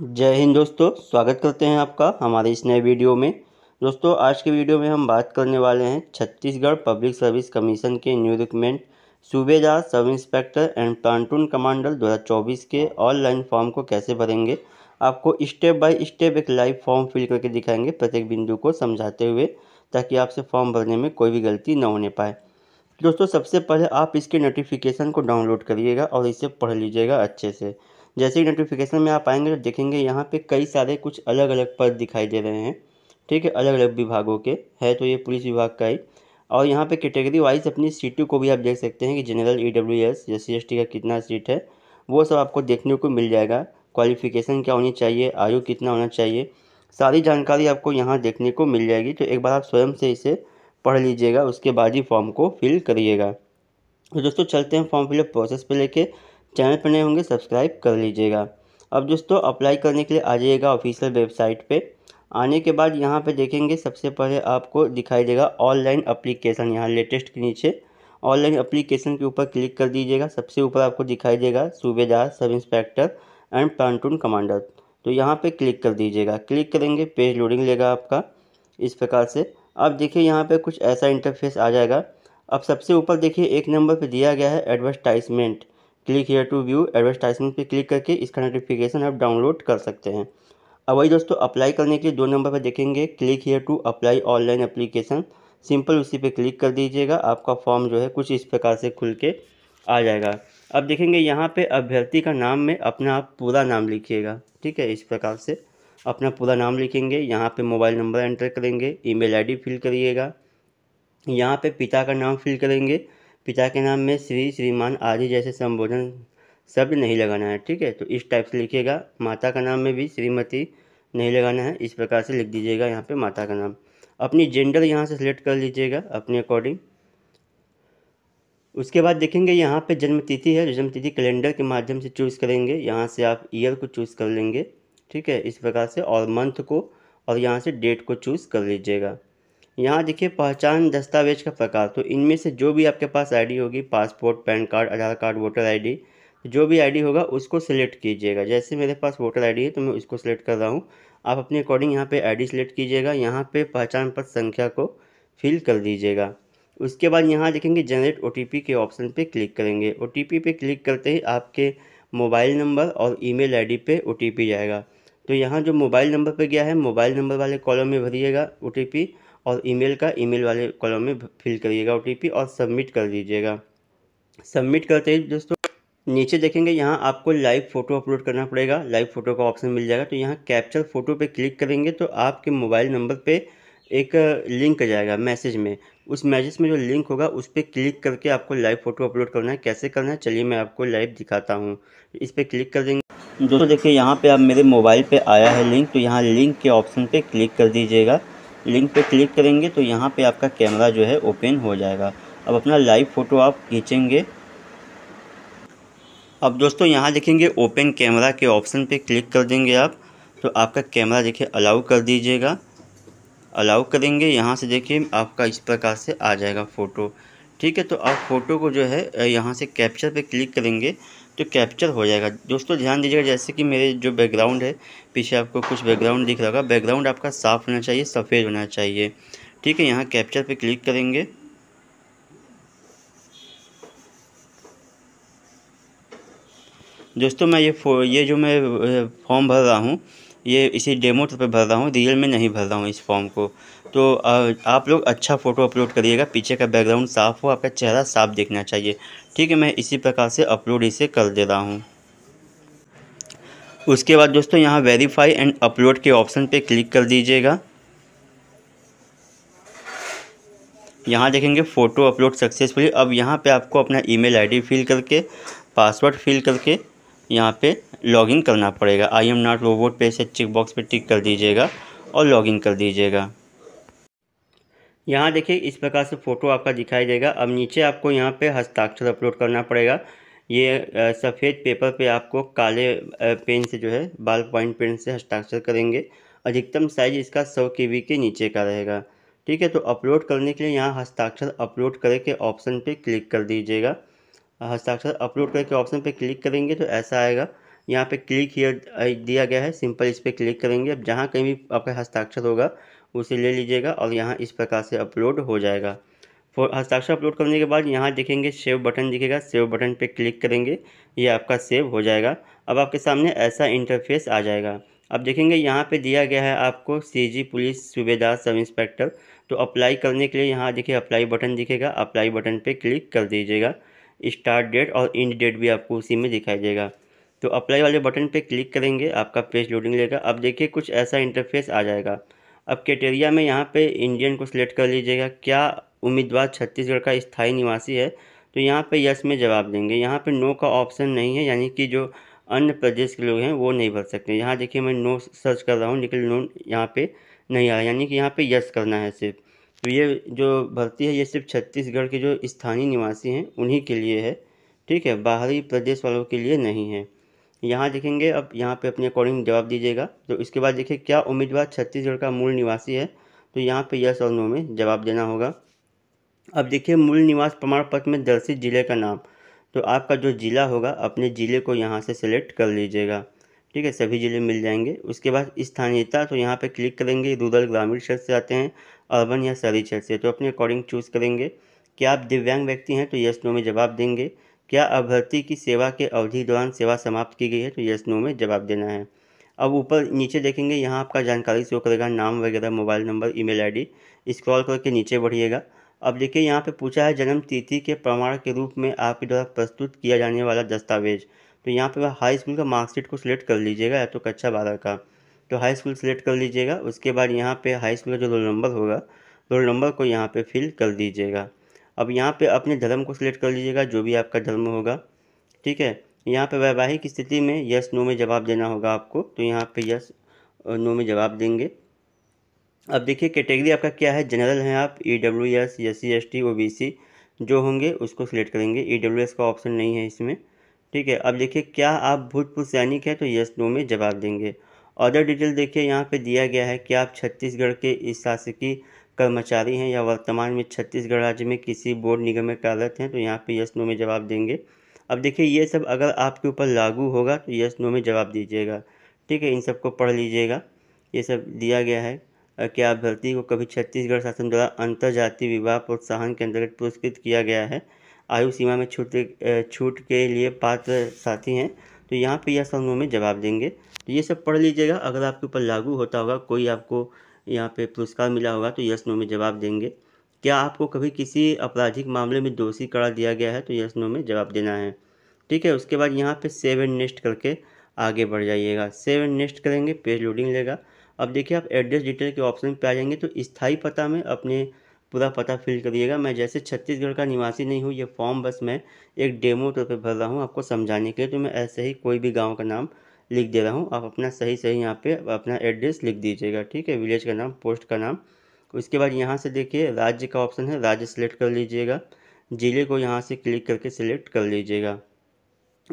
जय हिंद दोस्तों स्वागत करते हैं आपका हमारे इस नए वीडियो में दोस्तों आज के वीडियो में हम बात करने वाले हैं छत्तीसगढ़ पब्लिक सर्विस कमीशन के नियुक्तमेंट सूबेदार sub inspector and platoon commander 2024 के ऑनलाइन फॉर्म को कैसे भरेंगे आपको स्टेप बाय स्टेप एक लाइव फॉर्म फिल करके दिखाएंगे प्रत्येक बिंदु को समझाते हुए ताकि आपसे फॉर्म भरने में कोई भी गलती न होने पाए दोस्तों सबसे पहले आप इसके नोटिफिकेशन को डाउनलोड करिएगा और इसे पढ़ लीजिएगा अच्छे से जैसे ही नोटिफिकेशन में आप आएंगे तो देखेंगे यहाँ पे कई सारे कुछ अलग अलग पद दिखाई दे रहे हैं ठीक है अलग अलग विभागों के है तो ये पुलिस विभाग का ही और यहाँ पे कैटेगरी वाइज अपनी सीटों को भी आप देख सकते हैं कि जनरल ई डब्ल्यू एस या सी एस टी का कितना सीट है वो सब आपको देखने को मिल जाएगा क्वालिफिकेशन क्या होनी चाहिए आयु कितना होना चाहिए सारी जानकारी आपको यहाँ देखने को मिल जाएगी तो एक बार आप स्वयं से इसे पढ़ लीजिएगा उसके बाद ही फॉर्म को फिल करिएगा तो दोस्तों चलते हैं फॉर्म फिलअप प्रोसेस पे लेके चैनल पर नए होंगे सब्सक्राइब कर लीजिएगा अब दोस्तों अप्लाई करने के लिए आ जाइएगा ऑफिशियल वेबसाइट पे आने के बाद यहाँ पे देखेंगे सबसे पहले आपको दिखाई देगा ऑनलाइन अप्लीकेशन यहाँ लेटेस्ट के नीचे ऑनलाइन अप्लीकेशन के ऊपर क्लिक कर दीजिएगा सबसे ऊपर आपको दिखाई देगा सूबेदार sub inspector and platoon commander तो यहाँ पर क्लिक कर दीजिएगा क्लिक करेंगे पेज लोडिंग लेगा आपका इस प्रकार से अब देखिए यहाँ पे कुछ ऐसा इंटरफेस आ जाएगा अब सबसे ऊपर देखिए एक नंबर पे दिया गया है advertisement click here to view advertisement पे क्लिक करके इसका नोटिफिकेशन आप डाउनलोड कर सकते हैं अब वही दोस्तों अप्लाई करने के लिए दो नंबर पर देखेंगे click here to apply online application simple उसी पे क्लिक कर दीजिएगा आपका फॉर्म जो है कुछ इस प्रकार से खुल के आ जाएगा अब देखेंगे यहाँ पे अभ्यर्थी का नाम में अपना आप पूरा नाम लिखिएगा ठीक है इस प्रकार से अपना पूरा नाम लिखेंगे यहाँ पे मोबाइल नंबर एंटर करेंगे ईमेल आईडी फिल करिएगा यहाँ पे पिता का नाम फिल करेंगे पिता के नाम में श्री श्रीमान आदि जैसे संबोधन शब्द नहीं लगाना है ठीक है तो इस टाइप से लिखिएगा माता का नाम में भी श्रीमती नहीं लगाना है इस प्रकार से लिख दीजिएगा यहाँ पे माता का नाम अपनी जेंडर यहाँ से सिलेक्ट कर लीजिएगा अपने अकॉर्डिंग उसके बाद देखेंगे यहाँ पे जन्मतिथि है जन्मतिथि कैलेंडर के माध्यम से चूज़ करेंगे यहाँ से आप ईयर को चूज़ कर लेंगे ठीक है इस प्रकार से और मंथ को और यहाँ से डेट को चूज़ कर लीजिएगा यहाँ देखिए पहचान दस्तावेज का प्रकार तो इनमें से जो भी आपके पास आईडी होगी passport PAN card Aadhaar card voter ID तो जो भी आईडी होगा उसको सिलेक्ट कीजिएगा जैसे मेरे पास वोटर आईडी है तो मैं उसको सिलेक्ट कर रहा हूँ आप अपने अकॉर्डिंग यहाँ पे आईडी सिलेक्ट कीजिएगा यहाँ पे पहचान पत्र संख्या को फिल कर दीजिएगा उसके बाद यहाँ देखेंगे जनरेट ओ के ऑप्शन पर क्लिक करेंगे ओ पे क्लिक करते ही आपके मोबाइल नंबर और ई मेल आई ओ जाएगा तो यहाँ जो मोबाइल नंबर पर गया है मोबाइल नंबर वाले कॉलम में भरिएगा ओ और ईमेल का ईमेल वाले कॉलम में फिल करिएगा ओ और सबमिट कर दीजिएगा सबमिट करते ही दोस्तों नीचे देखेंगे यहाँ आपको लाइव फ़ोटो अपलोड करना पड़ेगा लाइव फ़ोटो का ऑप्शन मिल जाएगा तो यहाँ कैप्चर फ़ोटो पे क्लिक करेंगे तो आपके मोबाइल नंबर पे एक लिंक जाएगा मैसेज में उस मैसेज में जो लिंक होगा उस पर क्लिक करके आपको लाइव फ़ोटो अपलोड करना है कैसे करना है चलिए मैं आपको लाइव दिखाता हूँ इस पर क्लिक कर देंगे दोस्तों देखिए यहाँ पर आप मेरे मोबाइल पर आया है लिंक तो यहाँ लिंक के ऑप्शन पर क्लिक कर दीजिएगा लिंक पे क्लिक करेंगे तो यहाँ पे आपका कैमरा जो है ओपन हो जाएगा अब अपना लाइव फ़ोटो आप खींचेंगे अब दोस्तों यहाँ देखेंगे ओपन कैमरा के ऑप्शन पे क्लिक कर देंगे आप तो आपका कैमरा देखिए अलाउ कर दीजिएगा अलाउ करेंगे यहाँ से देखिए आपका इस प्रकार से आ जाएगा फ़ोटो ठीक है तो आप फ़ोटो को जो है यहाँ से कैप्चर पे क्लिक करेंगे तो कैप्चर हो जाएगा दोस्तों ध्यान दीजिएगा जैसे कि मेरे जो बैकग्राउंड है पीछे आपको कुछ बैकग्राउंड दिख रहा होगा बैकग्राउंड आपका साफ़ होना चाहिए सफ़ेद होना चाहिए ठीक है यहाँ कैप्चर पे क्लिक करेंगे दोस्तों मैं ये ये जो मैं फॉर्म भर रहा हूँ ये इसी डेमो पर भर रहा हूँ रियल में नहीं भर रहा हूँ इस फॉर्म को तो आप लोग अच्छा फ़ोटो अपलोड करिएगा पीछे का बैकग्राउंड साफ़ हो आपका चेहरा साफ देखना चाहिए ठीक है मैं इसी प्रकार से अपलोड इसे कर दे रहा हूँ उसके बाद दोस्तों यहाँ वेरीफाई एंड अपलोड के ऑप्शन पे क्लिक कर दीजिएगा यहाँ देखेंगे फ़ोटो अपलोड सक्सेसफुली अब यहाँ पे आपको अपना ईमेल आईडी फिल करके पासवर्ड फिल करके यहाँ पे लॉगिन करना पड़ेगा आई एम नॉट रोबोट पे से चेक बॉक्स पे टिक कर दीजिएगा और लॉगिन कर दीजिएगा यहाँ देखिए इस प्रकार से फ़ोटो आपका दिखाई देगा अब नीचे आपको यहाँ पे हस्ताक्षर अपलोड करना पड़ेगा ये सफ़ेद पेपर पे आपको काले पेन से जो है बाल पॉइंट पेन से हस्ताक्षर करेंगे अधिकतम साइज इसका सौ के बी के नीचे का रहेगा ठीक है तो अपलोड करने के लिए यहाँ हस्ताक्षर अपलोड करे के ऑप्शन पर क्लिक कर दीजिएगा हस्ताक्षर अपलोड करके ऑप्शन पर क्लिक करेंगे तो ऐसा आएगा यहाँ पे क्लिक हियर दिया गया है सिंपल इस पर क्लिक करेंगे अब जहाँ कहीं भी आपका हस्ताक्षर होगा उसे ले लीजिएगा और यहाँ इस प्रकार से अपलोड हो जाएगा फॉर हस्ताक्षर अपलोड करने के बाद यहाँ देखेंगे सेव बटन दिखेगा सेव बटन पे क्लिक करेंगे ये आपका सेव हो जाएगा अब आपके सामने ऐसा इंटरफेस आ जाएगा अब देखेंगे यहाँ पे दिया गया है आपको सीजी पुलिस सूबेदार सब इंस्पेक्टर तो अप्लाई करने के लिए यहाँ देखिए अप्लाई बटन दिखेगा अप्लाई बटन पे क्लिक कर दीजिएगा स्टार्ट डेट और इंड डेट भी आपको उसी में दिखाई देगा तो अप्लाई वाले बटन पे क्लिक करेंगे आपका पेज लोडिंग लेगा अब देखिए कुछ ऐसा इंटरफेस आ जाएगा अब क्राइटेरिया में यहाँ पे इंडियन को सिलेक्ट कर लीजिएगा क्या उम्मीदवार छत्तीसगढ़ का स्थायी निवासी है तो यहाँ पे यस में जवाब देंगे यहाँ पे नो का ऑप्शन नहीं है यानी कि जो अन्य प्रदेश के लोग हैं वो नहीं भर सकते यहाँ देखिए मैं नो सर्च कर रहा हूँ लेकिन नो यहाँ पर नहीं आया यानी कि यहाँ पर यस करना है सिर्फ तो ये जो भर्ती है ये सिर्फ छत्तीसगढ़ के जो स्थानीय निवासी हैं उन्हीं के लिए है ठीक है बाहरी प्रदेश वालों के लिए नहीं है यहाँ देखेंगे अब यहाँ पे अपने अकॉर्डिंग जवाब दीजिएगा तो इसके बाद देखिए क्या उम्मीदवार छत्तीसगढ़ का मूल निवासी है तो यहाँ पे यस और नो में जवाब देना होगा अब देखिए मूल निवास प्रमाण पत्र में दर्शित ज़िले का नाम तो आपका जो ज़िला होगा अपने ज़िले को यहाँ से सेलेक्ट कर लीजिएगा ठीक है सभी ज़िले मिल जाएंगे उसके बाद स्थानीयता तो यहाँ पर क्लिक करेंगे रूरल ग्रामीण क्षेत्र से आते हैं अर्बन या शहरी क्षेत्र से तो अपने अकॉर्डिंग चूज़ करेंगे क्या आप दिव्यांग व्यक्ति हैं तो यस नो में जवाब देंगे क्या अभ्यर्थी की सेवा के अवधि दौरान सेवा समाप्त की गई है तो यस नो में जवाब देना है अब ऊपर नीचे देखेंगे यहाँ आपका जानकारी शो करेगा नाम वगैरह mobile number email ID scroll करके नीचे बढ़िएगा अब देखिए यहाँ पे पूछा है जन्म तिथि के प्रमाण के रूप में आपके द्वारा प्रस्तुत किया जाने वाला दस्तावेज तो यहाँ पे हाई स्कूल का मार्कशीट को सिलेक्ट कर लीजिएगा या तो कक्षा बारह का तो हाई स्कूल सिलेक्ट कर लीजिएगा उसके बाद यहाँ पे हाई स्कूल का जो रोल नंबर होगा रोल नंबर को यहाँ पे फिल कर दीजिएगा अब यहाँ पे अपने धर्म को सिलेक्ट कर लीजिएगा जो भी आपका धर्म होगा ठीक है यहाँ पे वैवाहिक स्थिति में यस नो में जवाब देना होगा आपको तो यहाँ पे यस नो uh, में जवाब देंगे अब देखिए कैटेगरी आपका क्या है जनरल हैं आप E W S S C S T O B C जो होंगे उसको सिलेक्ट करेंगे ई डब्ल्यू एस का ऑप्शन नहीं है इसमें ठीक है अब देखिए क्या आप भूतपूर्व सैनिक हैं तो यस नो में जवाब देंगे अदर डिटेल देखिए यहाँ पे दिया गया है कि आप छत्तीसगढ़ के इस शासकीय कर्मचारी हैं या वर्तमान में छत्तीसगढ़ राज्य में किसी बोर्ड निगम में कार्यरत हैं तो यहाँ पे यस नो में जवाब देंगे अब देखिए ये सब अगर आपके ऊपर लागू होगा तो यस नो में जवाब दीजिएगा ठीक है इन सबको पढ़ लीजिएगा ये सब दिया गया है कि भर्ती को कभी छत्तीसगढ़ शासन द्वारा अंतर जातीय विवाह प्रोत्साहन के अंतर्गत पुरस्कृत किया गया है आयु सीमा में छूट छूट के लिए पात्र साथी हैं तो यहाँ पे यह सब में जवाब देंगे तो ये सब पढ़ लीजिएगा अगर आपके ऊपर लागू होता होगा कोई आपको यहाँ पे पुरस्कार मिला होगा तो यस नो में जवाब देंगे क्या आपको कभी किसी आपराधिक मामले में दोषी करा दिया गया है तो यस नो में जवाब देना है ठीक है उसके बाद यहाँ पे सेव नेक्स्ट करके आगे बढ़ जाइएगा सेवन नेक्स्ट करेंगे पेज लोडिंग लेगा अब देखिए आप एड्रेस डिटेल के ऑप्शन पर आ जाएंगे तो स्थाई पता में अपने पूरा पता फिल करिएगा मैं जैसे छत्तीसगढ़ का निवासी नहीं हूँ ये फॉर्म बस मैं एक डेमो तौर पर भर रहा हूँ आपको समझाने के लिए तो मैं ऐसे ही कोई भी गाँव का नाम लिख दे रहा हूँ आप अपना सही सही यहाँ पे अपना एड्रेस लिख दीजिएगा ठीक है विलेज का नाम पोस्ट का नाम उसके बाद यहाँ से देखिए राज्य का ऑप्शन है राज्य सेलेक्ट कर लीजिएगा ज़िले को यहाँ से क्लिक करके सिलेक्ट कर लीजिएगा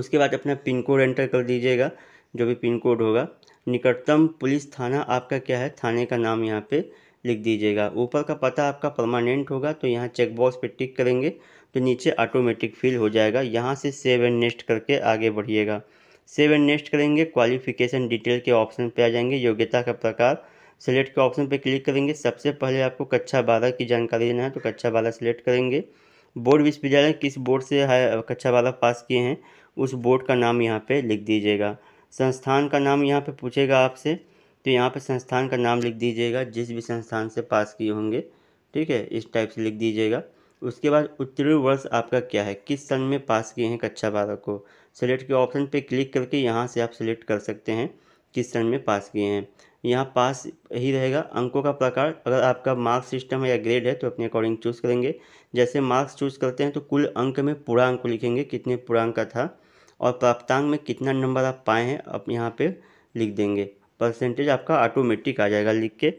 उसके बाद अपना पिन कोड एंटर कर दीजिएगा जो भी पिन कोड होगा निकटतम पुलिस थाना आपका क्या है थाने का नाम यहाँ पर लिख दीजिएगा ऊपर का पता आपका परमानेंट होगा तो यहाँ चेक बॉक्स टिक करेंगे तो नीचे ऑटोमेटिक फिल हो जाएगा यहाँ से सेव एंड नेक्स्ट करके आगे बढ़िएगा सेवन नेक्स्ट करेंगे क्वालिफिकेशन डिटेल के ऑप्शन पे आ जाएंगे योग्यता का प्रकार सेलेक्ट के ऑप्शन पे क्लिक करेंगे सबसे पहले आपको कक्षा बारह की जानकारी देना है तो कक्षा बारह सेलेक्ट करेंगे बोर्ड विश्वविद्यालय किस बोर्ड से है कक्षा बारह पास किए हैं उस बोर्ड का नाम यहाँ पर लिख दीजिएगा संस्थान का नाम यहाँ पर पूछेगा आपसे तो यहाँ पर संस्थान का नाम लिख दीजिएगा जिस भी संस्थान से पास किए होंगे ठीक है इस टाइप से लिख दीजिएगा उसके बाद उत्तीर्ण वर्ष आपका क्या है किस सन में पास किए हैं कक्षा बारह को सेलेक्ट के ऑप्शन पे क्लिक करके यहाँ से आप सेलेक्ट कर सकते हैं किस सन में पास किए हैं यहाँ पास ही रहेगा अंकों का प्रकार अगर आपका मार्क्स सिस्टम है या ग्रेड है तो अपने अकॉर्डिंग चूज़ करेंगे जैसे मार्क्स चूज़ करते हैं तो कुल अंक में पूरा अंक लिखेंगे कितने पूरा अंक का था और प्राप्तांक में कितना नंबर आप पाए हैं आप यहाँ पर लिख देंगे परसेंटेज आपका ऑटोमेटिक आ जाएगा लिख के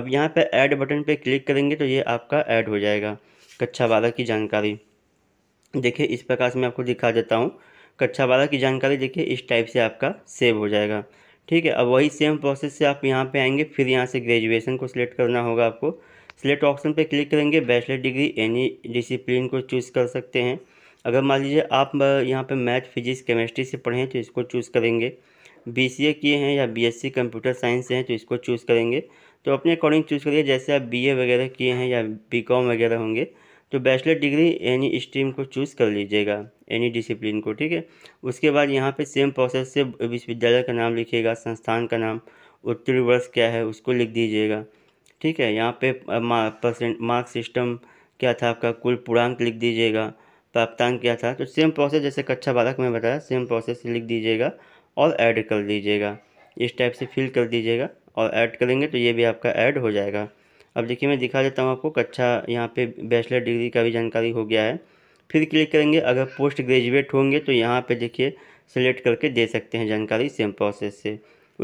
अब यहाँ पर ऐड बटन पर क्लिक करेंगे तो ये आपका ऐड हो जाएगा कक्षा बारह की जानकारी देखिए इस प्रकार से मैं आपको दिखा देता हूँ कक्षा बारह की जानकारी देखिए इस टाइप से आपका सेव हो जाएगा ठीक है अब वही सेम प्रोसेस से आप यहाँ पे आएंगे फिर यहाँ से ग्रेजुएशन को सिलेक्ट करना होगा आपको सिलेक्ट ऑप्शन पे क्लिक करेंगे बैचलर डिग्री एनी डिसिप्लिन को चूज़ कर सकते हैं अगर मान लीजिए आप यहाँ पे मैथ फिजिक्स केमिस्ट्री से पढ़ें तो इसको चूज़ करेंगे बी किए हैं या बी कंप्यूटर साइंस से हैं तो इसको चूज़ करेंगे तो अपने अकॉर्डिंग चूज़ करिए जैसे आप बी वगैरह किए हैं या बी वगैरह होंगे तो बैचलर डिग्री एनी स्ट्रीम को चूज़ कर लीजिएगा एनी डिसिप्लिन को ठीक है उसके बाद यहाँ पे सेम प्रोसेस से विश्वविद्यालय का नाम लिखिएगा संस्थान का नाम उत्तीर्ण वर्ष क्या है उसको लिख दीजिएगा ठीक है यहाँ पे परसेंट मार्क्स सिस्टम क्या था आपका कुल पूर्णांक लिख दीजिएगा प्राप्तांक क्या था तो सेम प्रोसेस जैसे कक्षा बालक में बताया सेम प्रोसेस से लिख दीजिएगा और ऐड कर दीजिएगा इस टाइप से फिल कर दीजिएगा और ऐड करेंगे तो ये भी आपका ऐड हो जाएगा अब देखिए मैं दिखा देता हूँ आपको कक्षा यहाँ पे बैचलर डिग्री का भी जानकारी हो गया है फिर क्लिक करेंगे अगर पोस्ट ग्रेजुएट होंगे तो यहाँ पे देखिए सेलेक्ट करके दे सकते हैं जानकारी सेम प्रोसेस से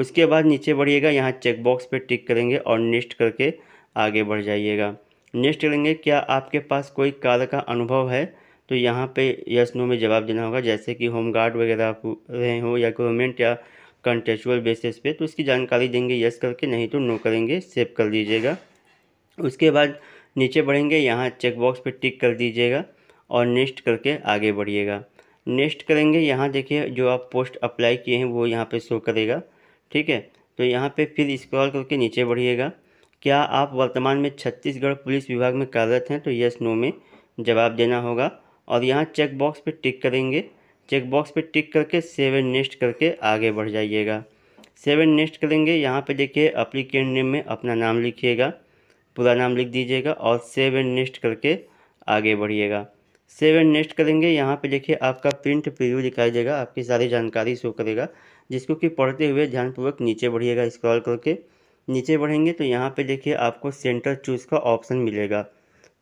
उसके बाद नीचे बढ़िएगा यहाँ चेकबॉक्स पर टिक करेंगे और नेक्स्ट करके आगे बढ़ जाइएगा नेक्स्ट करेंगे क्या आपके पास कोई कार्य का अनुभव है तो यहाँ पे यस नो में जवाब देना होगा जैसे कि होम गार्ड वगैरह आप रहे हो या गवर्नमेंट या कंटेक्चुअल बेसिस पे तो उसकी जानकारी देंगे यस करके नहीं तो नो करेंगे सेव कर लीजिएगा उसके बाद नीचे बढ़ेंगे यहाँ चेकबॉक्स पे टिक कर दीजिएगा और नेक्स्ट करके आगे बढ़िएगा नेक्स्ट करेंगे यहाँ देखिए जो आप पोस्ट अप्लाई किए हैं वो यहाँ पे शो करेगा ठीक है तो यहाँ पे फिर स्क्रॉल करके नीचे बढ़िएगा क्या आप वर्तमान में छत्तीसगढ़ पुलिस विभाग में कार्यरत हैं तो यस नो में जवाब देना होगा और यहाँ चेक बॉक्स पर टिक करेंगे चेक बॉक्स पर टिक करके सेवन नेक्स्ट करके आगे बढ़ जाइएगा सेवन नेक्स्ट करेंगे यहाँ पर देखिए अप्लीकेट नेम में अपना नाम लिखिएगा पूरा नाम लिख दीजिएगा और सेव एंड नेक्स्ट करके आगे बढ़िएगा सेव एंड नेक्स्ट करेंगे यहाँ पे देखिए आपका प्रिंट प्रीव्यू दिखाई देगा आपकी सारी जानकारी शो करेगा जिसको कि पढ़ते हुए ध्यानपूर्वक नीचे बढ़िएगा स्क्रॉल करके नीचे बढ़ेंगे तो यहाँ पे देखिए आपको सेंटर चूज़ का ऑप्शन मिलेगा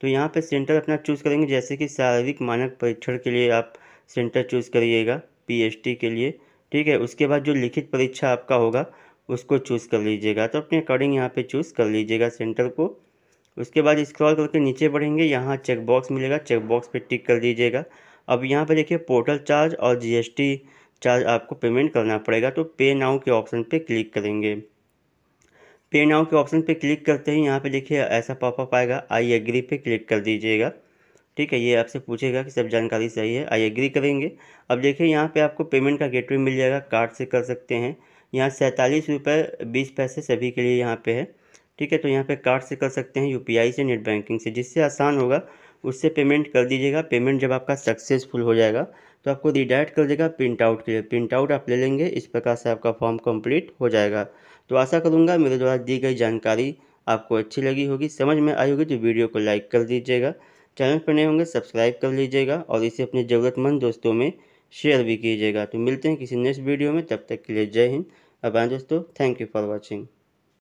तो यहाँ पे सेंटर अपना चूज़ करेंगे जैसे कि शारीरिक मानक परीक्षण के लिए आप सेंटर चूज़ करिएगा पी के लिए ठीक है उसके बाद जो लिखित परीक्षा आपका होगा उसको चूज़ कर लीजिएगा तो अपने अकॉर्डिंग यहाँ पे चूज़ कर लीजिएगा सेंटर को उसके बाद स्क्रॉल करके नीचे बढ़ेंगे यहाँ चेकबॉक्स मिलेगा चेकबॉक्स पे टिक कर दीजिएगा अब यहाँ पे देखिए पोर्टल चार्ज और जीएसटी चार्ज आपको पेमेंट करना पड़ेगा तो पे नाउ के ऑप्शन पे क्लिक करेंगे पे नाउ के ऑप्शन पे क्लिक करते ही यहाँ पे देखिए ऐसा पॉपअप आएगा आई एग्री पे क्लिक कर दीजिएगा ठीक है ये आपसे पूछेगा कि सब जानकारी सही है आई एग्री करेंगे अब देखिए यहाँ पे आपको पेमेंट का गेटवे मिल जाएगा कार्ड से कर सकते हैं यहाँ सैंतालीस रुपये बीस पैसे सभी के लिए यहाँ पे है ठीक है तो यहाँ पे कार्ड से कर सकते हैं यूपीआई से नेट बैंकिंग से जिससे आसान होगा उससे पेमेंट कर दीजिएगा पेमेंट जब आपका सक्सेसफुल हो जाएगा तो आपको रिडायरेक्ट कर देगा प्रिंट आउट के लिए प्रिंट आउट आप ले लेंगे इस प्रकार से आपका फॉर्म कंप्लीट हो जाएगा तो आशा करूँगा मेरे द्वारा दी गई जानकारी आपको अच्छी लगी होगी समझ में आई होगी तो वीडियो को लाइक कर दीजिएगा चैनल पर नए होंगे सब्सक्राइब कर लीजिएगा और इसे अपने ज़रूरतमंद दोस्तों में शेयर भी कीजिएगा तो मिलते हैं किसी नेक्स्ट वीडियो में तब तक के लिए जय हिंद अब दोस्तों थैंक यू फॉर वॉचिंग